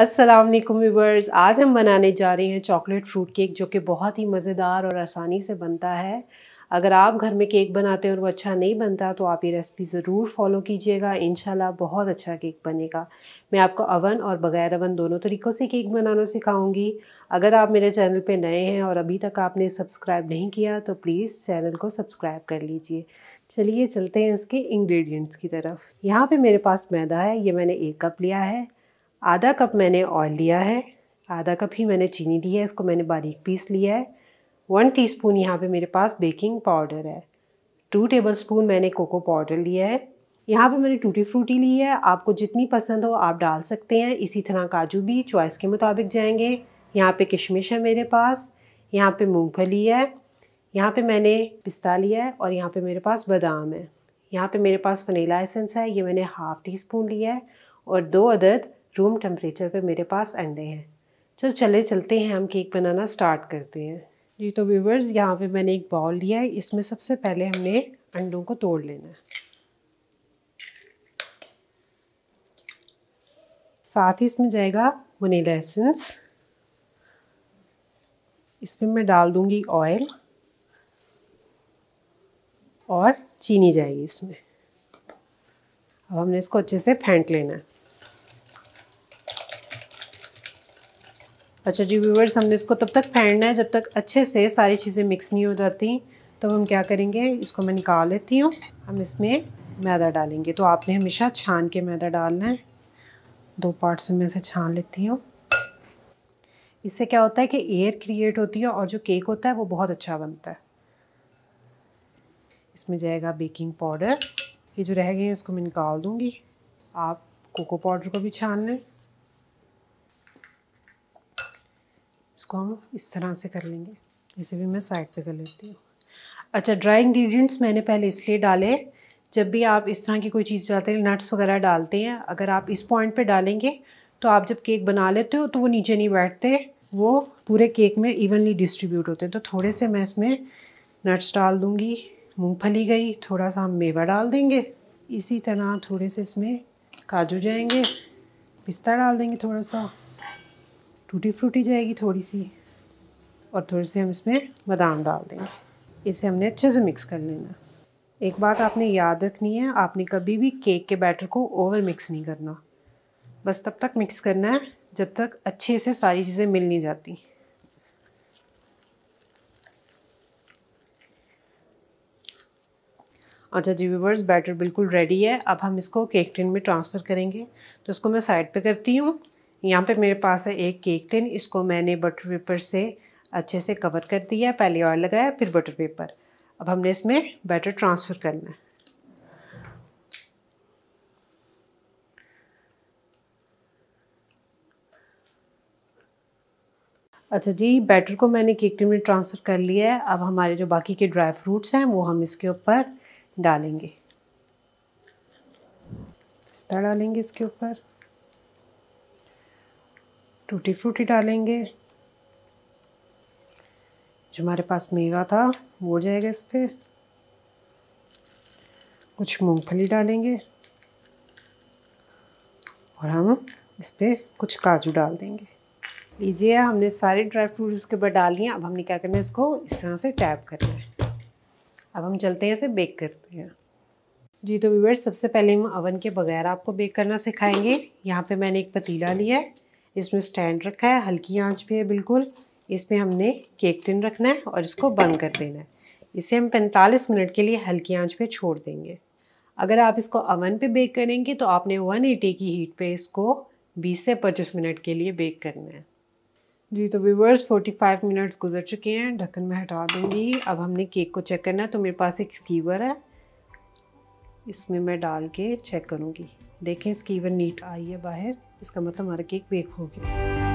अस्सलाम वालेकुम व्यूवर्स आज हम बनाने जा रहे हैं चॉकलेट फ्रूट केक जो कि बहुत ही मज़ेदार और आसानी से बनता है अगर आप घर में केक बनाते हैं और वो अच्छा नहीं बनता तो आप ये रेसिपी ज़रूर फॉलो कीजिएगा इन बहुत अच्छा केक बनेगा मैं आपको अवन और बग़ैर अवन दोनों तरीक़ों से केक बनाना सिखाऊंगी अगर आप मेरे चैनल पे नए हैं और अभी तक आपने सब्सक्राइब नहीं किया तो प्लीज़ चैनल को सब्सक्राइब कर लीजिए चलिए चलते हैं इसके इंग्रेडिएंट्स की तरफ यहाँ पर मेरे पास मैदा है ये मैंने एक कप लिया है आधा कप मैंने ऑयल लिया है आधा कप ही मैंने चीनी ली है इसको मैंने बारीक पीस लिया है वन टीस्पून यहाँ पे मेरे पास बेकिंग पाउडर है टू टेबल स्पून मैंने कोको पाउडर लिया है यहाँ पे मैंने टूटी फ्रूटी ली है आपको जितनी पसंद हो आप डाल सकते हैं इसी तरह काजू भी चॉइस के मुताबिक जाएंगे यहाँ पे किशमिश है मेरे पास यहाँ पे मूँगफली है यहाँ पे मैंने पिस्ता लिया है और यहाँ पे मेरे पास बादाम है यहाँ पे मेरे पास वनीला एसेंस है ये मैंने हाफ़ टी स्पून लिया है और दो अदद रूम टेम्परेचर पे मेरे पास अंडे हैं चलो चले चलते हैं हम केक बनाना स्टार्ट करते हैं जी तो व्यूवर्स यहाँ पे मैंने एक बाउल लिया है इसमें सबसे पहले हमने अंडों को तोड़ लेना है साथ ही इसमें जाएगा वनीला एसेंस इसमें मैं डाल दूँगी ऑयल और चीनी जाएगी इसमें अब हमने इसको अच्छे से फेंट लेना है अच्छा जी व्यूवर्स हमने इसको तब तक फेंडना है जब तक अच्छे से सारी चीज़ें मिक्स नहीं हो जाती तब तो हम क्या करेंगे इसको मैं निकाल लेती हूँ हम इसमें मैदा डालेंगे तो आपने हमेशा छान के मैदा डालना है दो पार्ट्स में इसे छान लेती हूँ इससे क्या होता है कि एयर क्रिएट होती है और जो केक होता है वो बहुत अच्छा बनता है इसमें जाएगा बेकिंग पाउडर ये जो रह गए हैं इसको मैं निकाल दूँगी आप कोको पाउडर को भी छान लें इसको हम इस तरह से कर लेंगे इसे भी मैं साइड पे कर लेती हूँ अच्छा ड्राई इंग्रेडिएंट्स मैंने पहले इसलिए डाले जब भी आप इस तरह की कोई चीज़ डालते हैं नट्स वगैरह डालते हैं अगर आप इस पॉइंट पे डालेंगे तो आप जब केक बना लेते हो तो वो नीचे नहीं बैठते वो पूरे केक में इवनली डिस्ट्रीब्यूट होते हैं तो थोड़े से मैं इसमें नट्स डाल दूँगी मूँगफली गई थोड़ा सा हम मेवा डाल देंगे इसी तरह थोड़े से इसमें काजू जाएंगे पिस्ता डाल देंगे थोड़ा सा टूटी फ्रूटी जाएगी थोड़ी सी और थोड़ी से हम इसमें बादाम डाल देंगे इसे हमने अच्छे से मिक्स कर लेना एक बात आपने याद रखनी है आपने कभी भी केक के बैटर को ओवर मिक्स नहीं करना बस तब तक मिक्स करना है जब तक अच्छे से सारी चीज़ें मिल नहीं जाती अच्छा जी व्यूवर्स बैटर बिल्कुल रेडी है अब हम इसको केक टिन में ट्रांसफ़र करेंगे तो इसको मैं साइड पे करती हूँ यहाँ पे मेरे पास है एक केक टिन इसको मैंने बटर पेपर से अच्छे से कवर कर दिया पहले ऑयल लगाया फिर बटर पेपर अब हमने इसमें बैटर ट्रांसफ़र करना है अच्छा जी बैटर को मैंने केक टिन में ट्रांसफ़र कर लिया है अब हमारे जो बाकी के ड्राई फ्रूट्स हैं वो हम इसके ऊपर डालेंगे पिस्ता डालेंगे इसके ऊपर टूटी फ्रूटी डालेंगे जो हमारे पास मेवा था वो जाएगा इस पर कुछ मूंगफली डालेंगे और हम इस पर कुछ काजू डाल देंगे लीजिए हमने सारे ड्राई फ्रूट्स इसके ऊपर डाल लिए अब हमने क्या करना है इसको इस तरह से टैप करना है अब हम चलते हैं इसे बेक करते हैं जी तो व्यूवर्स सबसे पहले हम अवन के बगैर आपको बेक करना सिखाएंगे यहाँ पे मैंने एक पतीला लिया है इसमें स्टैंड रखा है हल्की आंच पे है बिल्कुल इसमें हमने केक टिन रखना है और इसको बंद कर देना है इसे हम 45 मिनट के लिए हल्की आंच पे छोड़ देंगे अगर आप इसको अवन पे बेक करेंगे तो आपने 180 की हीट पे इसको 20 से 25 मिनट के लिए बेक करना है जी तो व्यूवर्स 45 मिनट्स गुजर चुके हैं ढक्कन में हटा दूँगी अब हमने केक को चेक करना है तो मेरे पास एक स्कीवर है इसमें मैं डाल के चेक करूँगी देखें स्कीवर नीट आई है बाहर इसका मतलब हमारा केक बेक हो गया